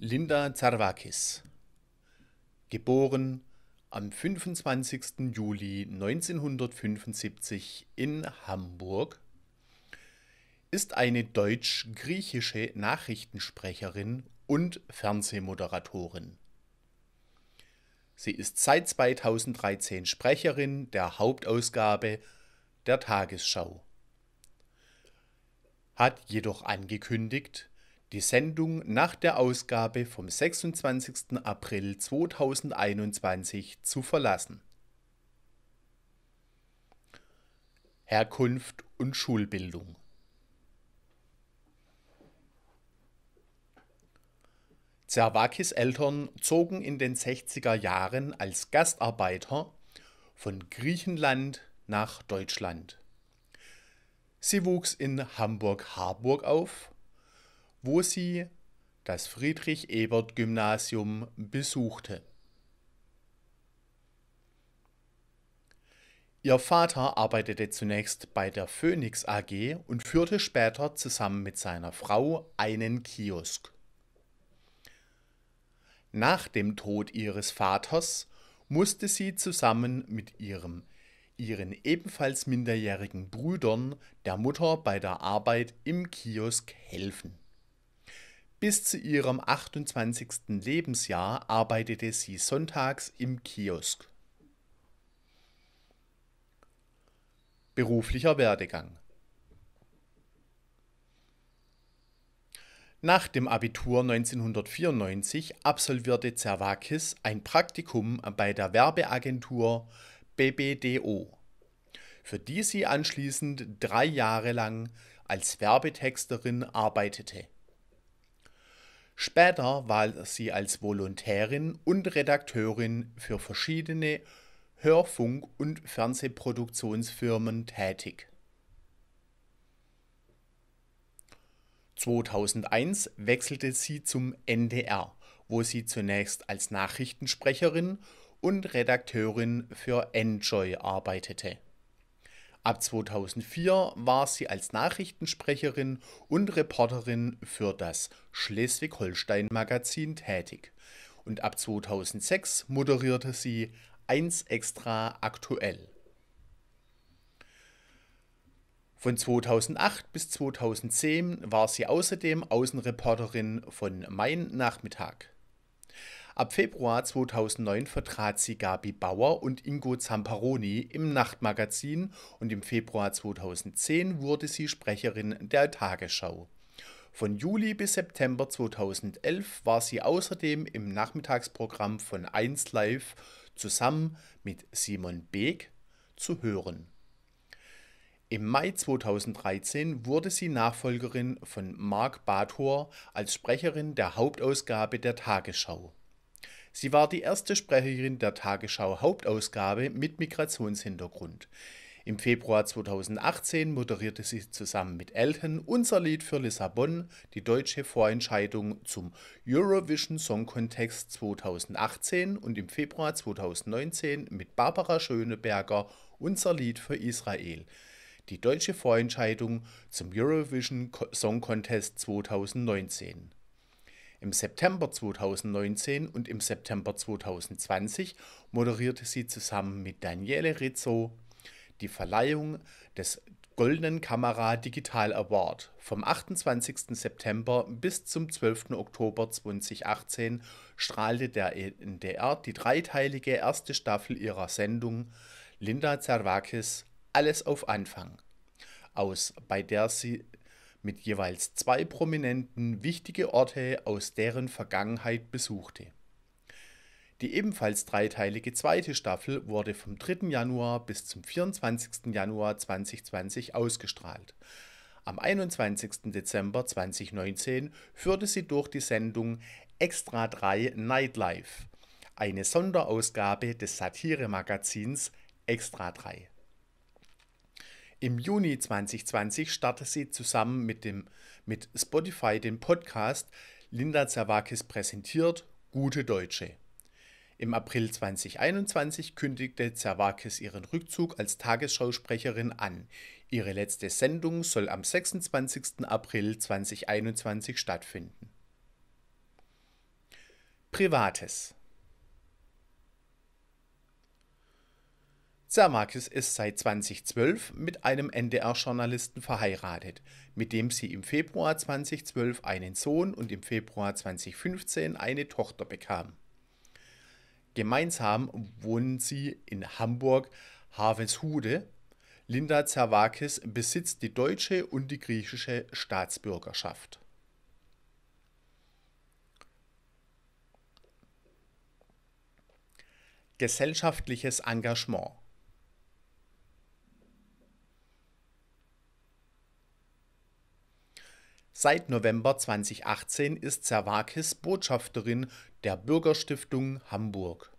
Linda Zarvakis. Geboren am 25. Juli 1975 in Hamburg, ist eine deutsch-griechische Nachrichtensprecherin und Fernsehmoderatorin. Sie ist seit 2013 Sprecherin der Hauptausgabe der Tagesschau, hat jedoch angekündigt, die Sendung nach der Ausgabe vom 26. April 2021 zu verlassen. Herkunft und Schulbildung. Zerwakis Eltern zogen in den 60er Jahren als Gastarbeiter von Griechenland nach Deutschland. Sie wuchs in Hamburg-Harburg auf wo sie das Friedrich-Ebert-Gymnasium besuchte. Ihr Vater arbeitete zunächst bei der Phoenix AG und führte später zusammen mit seiner Frau einen Kiosk. Nach dem Tod ihres Vaters musste sie zusammen mit ihrem, ihren ebenfalls minderjährigen Brüdern der Mutter bei der Arbeit im Kiosk helfen. Bis zu ihrem 28. Lebensjahr arbeitete sie sonntags im Kiosk. Beruflicher Werdegang Nach dem Abitur 1994 absolvierte Zervakis ein Praktikum bei der Werbeagentur BBDO, für die sie anschließend drei Jahre lang als Werbetexterin arbeitete. Später war sie als Volontärin und Redakteurin für verschiedene Hörfunk- und Fernsehproduktionsfirmen tätig. 2001 wechselte sie zum NDR, wo sie zunächst als Nachrichtensprecherin und Redakteurin für Enjoy arbeitete Ab 2004 war sie als Nachrichtensprecherin und Reporterin für das Schleswig-Holstein-Magazin tätig. Und ab 2006 moderierte sie 1 Extra aktuell. Von 2008 bis 2010 war sie außerdem Außenreporterin von Mein Nachmittag. Ab Februar 2009 vertrat sie Gabi Bauer und Ingo Zamparoni im Nachtmagazin und im Februar 2010 wurde sie Sprecherin der Tagesschau. Von Juli bis September 2011 war sie außerdem im Nachmittagsprogramm von 1 Live zusammen mit Simon Beek zu hören. Im Mai 2013 wurde sie Nachfolgerin von Marc Bathor als Sprecherin der Hauptausgabe der Tagesschau. Sie war die erste Sprecherin der Tagesschau Hauptausgabe mit Migrationshintergrund. Im Februar 2018 moderierte sie zusammen mit Elton unser Lied für Lissabon, die deutsche Vorentscheidung zum Eurovision Song Contest 2018 und im Februar 2019 mit Barbara Schöneberger unser Lied für Israel, die deutsche Vorentscheidung zum Eurovision Song Contest 2019. Im September 2019 und im September 2020 moderierte sie zusammen mit Daniele Rizzo die Verleihung des Goldenen Kamera Digital Award vom 28. September bis zum 12. Oktober 2018 strahlte der NDR die dreiteilige erste Staffel ihrer Sendung Linda Zervakis Alles auf Anfang aus, bei der sie mit jeweils zwei Prominenten wichtige Orte aus deren Vergangenheit besuchte. Die ebenfalls dreiteilige zweite Staffel wurde vom 3. Januar bis zum 24. Januar 2020 ausgestrahlt. Am 21. Dezember 2019 führte sie durch die Sendung Extra 3 Nightlife, eine Sonderausgabe des Satire-Magazins Extra 3. Im Juni 2020 startet sie zusammen mit, dem, mit Spotify den Podcast Linda Zerwakis präsentiert Gute Deutsche. Im April 2021 kündigte Zerwakis ihren Rückzug als Tagesschausprecherin an. Ihre letzte Sendung soll am 26. April 2021 stattfinden. Privates Zermakis ist seit 2012 mit einem NDR-Journalisten verheiratet, mit dem sie im Februar 2012 einen Sohn und im Februar 2015 eine Tochter bekam. Gemeinsam wohnen sie in Hamburg Havelshude. Linda Zervakis besitzt die deutsche und die griechische Staatsbürgerschaft. Gesellschaftliches Engagement Seit November 2018 ist Zerwakis Botschafterin der Bürgerstiftung Hamburg